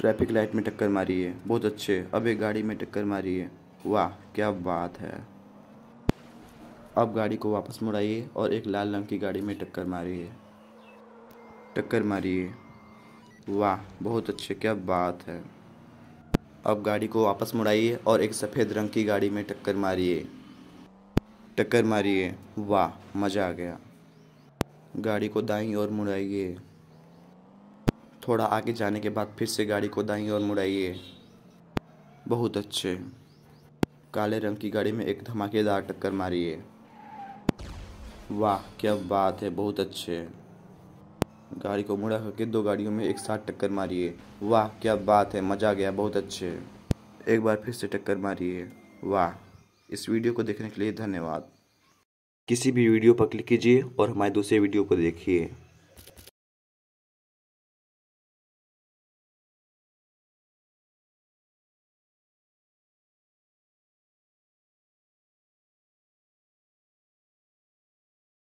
traffic light में टक्कर मारी है बहुत अच्छे अब एक गाड़ी में टक्कर मारी है वाह क्या बात है अब गाड़ी को वापस मुड़ाइए और एक लाल रंग की गाड़ी में टक्कर मारिए टक्कर मारिए वाह बहुत अच्छे क्या बात है अब गाड़ी को वापस मुड़ाइए और एक सफ़ेद रंग की गाड़ी में टक्कर मारिए टक्कर मारिए वाह मज़ा आ गया गाड़ी को दाई और मुड़ाइए थोड़ा आगे जाने के बाद फिर से गाड़ी को दाइए और मुड़ाइए बहुत अच्छे काले रंग की गाड़ी में एक धमाकेदार टक्कर मारिए वाह क्या बात है बहुत अच्छे गाड़ी को मुड़ा करके दो गाड़ियों में एक साथ टक्कर मारिए वाह क्या बात है मज़ा गया बहुत अच्छे एक बार फिर से टक्कर मारिए वाह इस वीडियो को देखने के लिए धन्यवाद किसी भी वीडियो पर क्लिक कीजिए और हमारे दूसरे वीडियो को देखिए